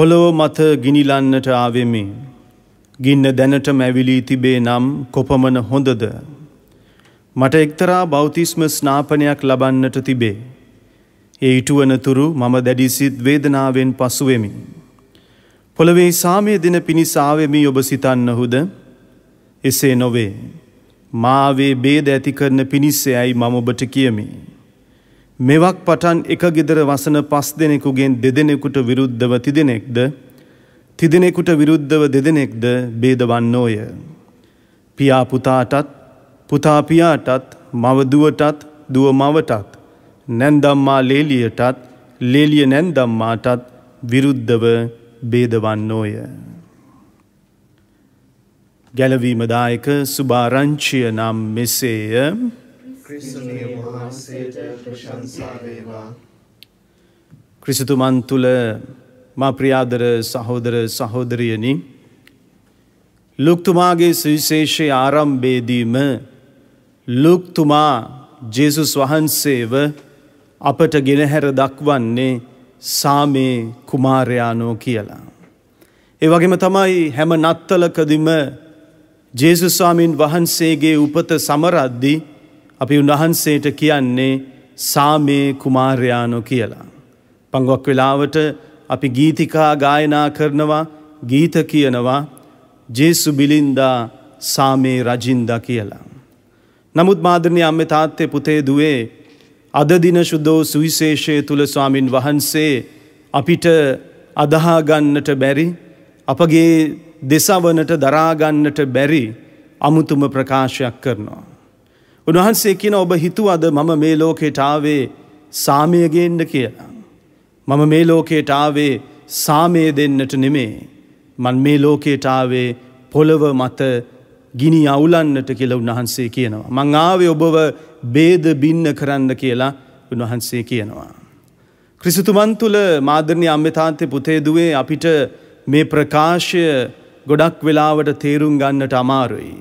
පොළොව මත ගිනිලන්නට ආවෙමි. ගින්න දැනට මැවිලී තිබේ නම් කොපමන හොඳද. මට එක්තරා බෞතිස්ම ස්නාපනයක් ලබන්නට තිබේ. ඒ ඉටුවනතුරු මම දැඩිසිත් වේදනාවෙන් පසුවෙමි. පොළොවේ සාමය දෙන පිණිසාවෙමි ඔබ සිතන්න හුද එසේ නොවේ. මාවේ බේද ඇති කරන පිණිස්සයයි මම ඔබට කියමි. මෙවක් පටන් එක ගෙදර වසන පස් දෙනෙකුගෙන් දෙදෙනෙකුට විරුද්ධව තිදෙනෙක්ද තිදෙනෙකුට විරුද්ධව දෙදෙනෙක්ද බේදවන්නෝය. පියාපුතාටත් පුතාපියාටත් මවදුවටත් දුව මවටත් නැන්දම්මා ලේලියටත් ලේලිය නැන්දම්මාටත් විරුද්ධව බේදවන්නෝය. ගැලවීමදායක සුභාරංචිය නම් මෙසේය ක්‍රිස්තුනේ වහන්සේට ප්‍රශංසා වේවා. ක්‍රිස්තුතුමන් තුල මා ප්‍රියාදර සහෝදර සහෝදරියනි ලුක්තුමාගේ සුවිශේෂයේ ආරම්භයේදීම ලුක්තුමා ජේසුස් වහන්සේව අපට ගෙනහැර දක්වන්නේ සාමේ කුමාරයානෝ කියලා. ඒ වගේම තමයි හැම නත්තලකදිම ජේසුස්වාමීන් වහන්සේගේ උපත සමරද්දිී අපි උන්වහන්සේට කියන්නේ සාමේ කුමාරයානො කියලා. පංගුවක් වෙලාවට අපි ගීතිකා ගායනා කරනවා ගීත කියනවා ජේසු බිලින්දා සාමේ රජින්ද කියලා. නමුත් මාදරණය අම්ම තාත්තය පුතේ දුවේ අදදින ශුද්ධෝ සුවිශේෂය තුළ ස්වාමින් වහන්සේ අපිට අදහාගන්නට බැරි අපගේ දෙසවනට දරාගන්නට බැරි අමුතුම ප්‍රකාශයක් කරනවා. උන්වහන්සේ කියන ඔබ හිතුවද මම මේ ලෝකෙට ආවේ සාමයගෙන්න්න කියලා. මම මේ ලෝකයට ආවේ සාමය දෙන්නට නෙමේ. මන් මේ ලෝකයට ආවේ පොළව මත ගිනි අවුලන්නට කියල උන්වහන්සේ කියනවා. මං ආවේ ඔබව බේද බින්න කරන්න කියලා උන්වහන්සේ කියනවා. ක්‍රිසිතුමන් තුළ මාදරණය අම්්‍යතාන්තය පුතේදුවේ අපිට මේ ප්‍රකාශය ගොඩක් වෙලාවට තේරුම් ගන්නට අමාරුයි.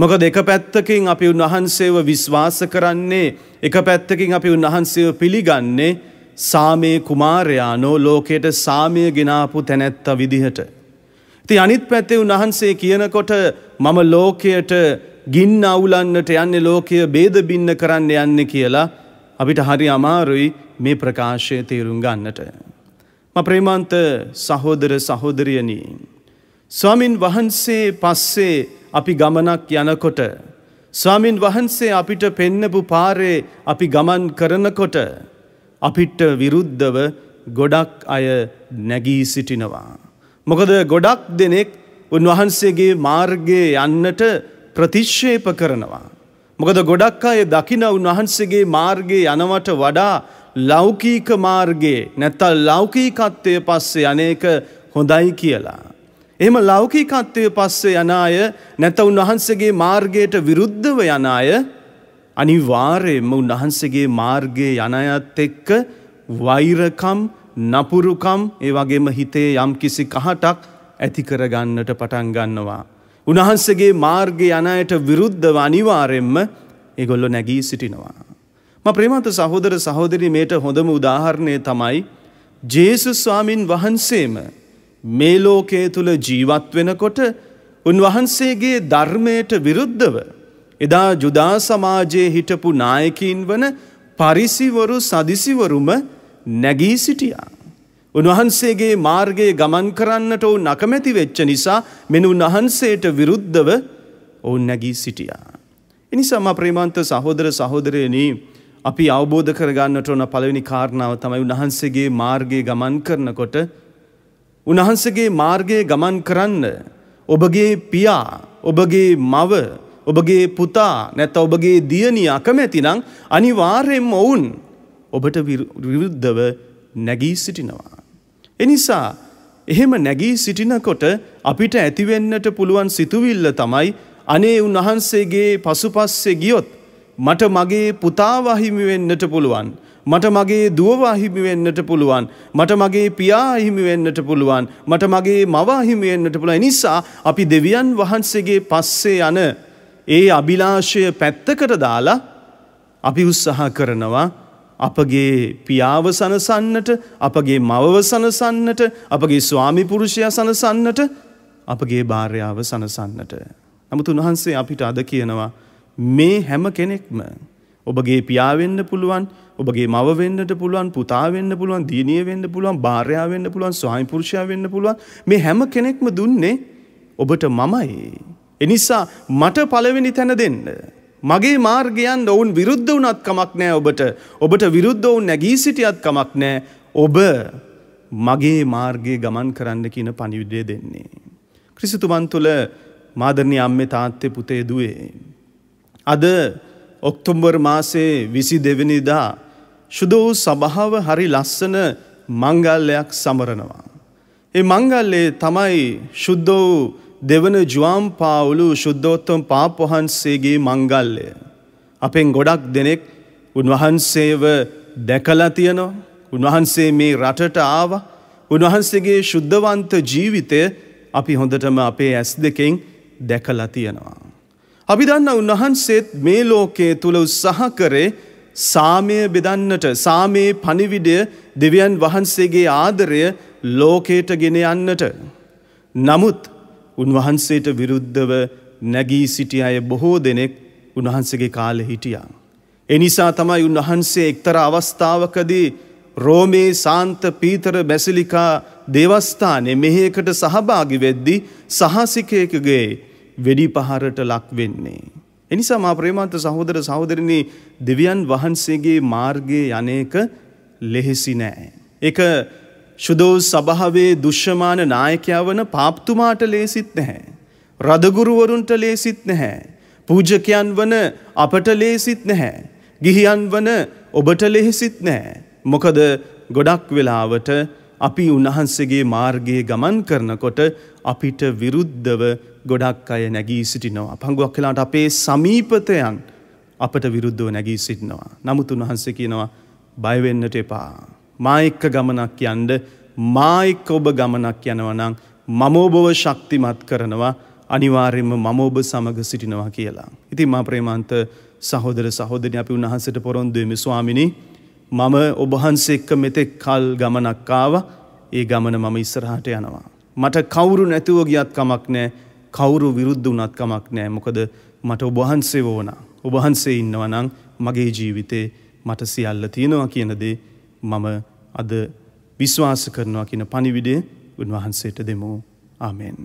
මොකද එක පැත්තකින් අපි උන්වහන්සේව විශ්වාස කරන්නේ එක පැත්තකින් අපි උන්වහන්සේව පිළිගන්නේ සාමයේ කුමාරයානෝ ලෝකයට සාමය ගෙනාපු තැනැත්ත විදිහට. ති අනිත් පැත්තේ උන්වහන්සේ කියනකොට මම ලෝකයට ගින්න අවුලන්නට යන්නේ ලෝකය බේදබින්න කරන්න යන්න කියලා අපිට හරි අමාරුයි මේ ප්‍රකාශය තේරුම් ගන්නට. ම ප්‍රේමන්ත සහෝදර සහෝදරියනී. ස්වාමින් වහන්සේ පස්සේ අපි ගමනක් යනකොට. ස්වාමින් වහන්සේ අපිට පෙන්නපු පාරේ අපි ගමන් කරනකොට. අපිට විරුද්ධව ගොඩක් අය නැගී සිටිනවා. මොකද ගොඩක් දෙනෙක් උන්වහන්සේගේ මාර්ගයේ යන්නට ප්‍රතිශ්ෂේප කරනවා. මොකද ගොඩක් අය දකින උන්වහන්සේගේ මාර්ගයේ යනවට වඩා ලෞකීක මාර්ගයේ නැත්තල් ලෞකීකත්වය පස්සේ අනේක හොඳයි කියලා. එහෙම ලෞකිකත්වය පස්සේ යන අය නැත උන්වහන්සේගේ මාර්ගයට විරුද්ධව යන අය අනිවාර්යයෙන්ම උන්වහන්සේගේ මාර්ගයේ යන අයත් එක්ක වෛරකම් නපුරුකම් ඒ වගේම හිතේ යම් කිසි කහටක් ඇති කරගන්නට පටන් ගන්නවා. උන්වහන්සේගේ මාර්ගය යන අයට විරුද්ධව අනිවාර්යෙන්ම ඒගොල්ලෝ නැගී සිටිනවා. මම ප්‍රේමන්ත සහෝදර සහෝදරි මේට හොඳම උදාහරණය තමයි ජේසුස් ස්වාමින් වහන්සේම මේ ලෝකය තුළ ජීවත් වෙනකොට උන්වහන්සේගේ ධර්මයට විරුද්ධව එදා ජුදා සමාජයේ හිටපු නායකීන් වන පරිසිවරු සදිසිවරුම නැගී සිටියා. උන්වහන්සේගේ මාර්ගයේ ගමන් කරන්නට ඔවුන් අකමැති වෙච්ච නිසා මෙනු උන්වහන්සේට විරුද්ධව ඔවුන් නැගී සිටියා. එනිසාම ප්‍රේමන්ත සහෝදර සහෝදරයනී අපි අවබෝධ කරගන්නට ඕන පළවෙනි කාරණාව තමයි උන්වහන්සේගේ මාර්ගයේ ගමන් කරනකොට උන්වහන්සේගේ මාර්ගයේ ගමන් කරන්න ඔබගේ පියා ඔබගේ මව ඔබගේ පුතා නැත්නම් ඔබගේ දියණිය අකමැති නම් අනිවාර්යයෙන්ම ඔවුන් ඔබට විරුද්ධව නැගී සිටිනවා. එනිසා එහෙම නැගී සිටිනකොට අපිට ඇතිවෙන්නට පුළුවන් සිතුවිල්ල තමයි අනේ උන්වහන්සේගේ පසුපස්සේ ගියොත් මට මගේ පුතාව අහිමි වෙන්නට පුළුවන්. මට මගේ දුවවා හිමි වෙන්නට පුළුවන්. මට මගේ පියා හිමි වෙන්නට පුළුවන්. මට මගේ මව හිමි වෙන්නට පුළුවන්. නිසා අපි දෙවියන් වහන්සේගේ පස්සේ යන ඒ අභිලාෂය පැත්තකට දාලා අපි උත්සාහ කරනවා අපගේ පියාව සනසන්නට අපගේ මවව සනසන්නට අපගේ ස්වාමිපුරුෂය සනසන්නට අපගේ භාර්යාව සනසන්නට. නමුත් උන්වහන්සේ අපිට අද කියනවා මේ හැම කෙනෙක්ම ඔබගේ පියා වෙන්න පුළුවන් ඔබගේ මව වෙන්නට පුළුවන් පුතා වෙන්න පුළුවන් දියණිය වෙන්න පුළුවන් භාර්යා වෙන්න පුළුවන් ස්වාමි පුරුෂයා වෙන්න පුළුවන් මේ හැම කෙනෙක්ම දුන්නේ ඔබට මමයි එනිසා මට පළවෙනි තැන දෙන්න මගේ මාර්ගයන් ඔවුන් විරුද්ධ වුණත් කමක් නෑ ඔබට ඔබට විරුද්ධ ඔවුන් නැගී සිටියත් කමක් නෑ ඔබ මගේ මාර්ගයේ ගමන් කරන්න කියන පණිවිඩය දෙන්නේ. ක්‍රිසිතුමන් තුළ මාදරණී අම්මේ තාත්තේ පුතේ දුවේ. අද ඔක්තුම්බර් මාසේ විසි දෙවනිදා ශුද වූ සභාව හරි ලස්සන මංගල්ලයක් සමරනවා. ඒ මංගල්ලේ තමයි ශුද්ධ වූ දෙවන ජුවම් පාවුලු ශුද්ධෝත්තම පාපොහන්සේගේ මංගල්ලය. අපෙන් ගොඩක් දෙනෙක් උන්වහන්සේව දැකලා තියනවා. උන්වහන්සේ මේ රටට ආව උන්වහන්සේගේ ශුද්ධවන්ත ජීවිතය අපි හොඳටම අපේ ඇස් දෙකෙන් දැකලා තියෙනවා. අපි දන්න උන්වහන්සේත් මේ ලෝකයේ තුළ උත්සාහ කරේ සාමය බෙදන්නට සාමයේ පණිවිඩය දෙවියන් වහන්සේගේ ආදරය ලෝකයට ගෙන යන්නට. නමුත් උන්වහන්සේට විරුද්ධව නැගී සිටි අය බොහෝ දෙනෙක් උන්වහන්සේගේ කාලෙ හිටියා. එනිසා තමයි උන්වහන්සේ එක්තර අවස්ථාවකදී රෝමේ සාන්ත පීතර බැසිලිකා දේවස්ථානය මෙහෙකට සහභාගි වෙද්දි සහසිකයකගේ වෙඩි පහරට ලක් වෙන්නේ. එනිසා මා ප්‍රේමන්ත සහෝදර සහෝදරනි දෙවියන් වහන්සේගේ මාර්ගයේ යන්නේක ලෙහෙසි නෑ. ඒක ශුදෝ සභාවේ දුෂ්‍යමාන නායකයා වන පාප්තුමාට ලේසිත් නැහැ. රදගුරුවරුන්ට ලේසිත් නැහැ. පූජකයන් වන අපට ලේසිත් නැහැ. ගිහියන් වන ඔබට ලෙහෙසිත් නැහැ. මොකද ගොඩක් වෙලාවට අපි උන්වහන්සේගේ මාර්ගයේ ගමන් කරනකොට අපිට විරුද්ධව ගොඩක් අය නැගී සිටිනවා. පංගුවක් කලාට අපේ සමීපතයන් අපට විරුද්ධව නැගී සිටිනවා. නමුත් උන්වහන්සේ කියනවා බයවෙන්නට එපා. මායික්ක ගමනක් යන්ඩ මායික්ක ඔබ ගමනක් යනවනං මමෝබව ශක්තිමත් කරනවා අනිවාර්යෙන්ම මමෝබ සමඟ සිටිනවා කියලා. ඉතින් මා ප්‍රේමන්ත සහෝදර සහෝදරය අපි උන්හන්සට පොරොන්දුවම ස්වාමිනි මම ඔබහන්සේ එක්ක මෙතෙක් කල් ගමනක්කාව ඒ ගමන මම ඉස්සරහට යනවා. මට කවුරු නැතුව ගියත් කමක් නෑ කවුරු විරුද්ධ වුණත් කමක් නෑ මොකද මට ඔබහන්සේ ඕන ඔබහන්සේ ඉන්නවනං මගේ ජීවිතේ මට සියල්ල තියෙනවා කියනදේ මම අද විශ්වාස කරනවා කියන පනිවිඩේ උන්වහන්සේට දෙමෝ ආමෙන්.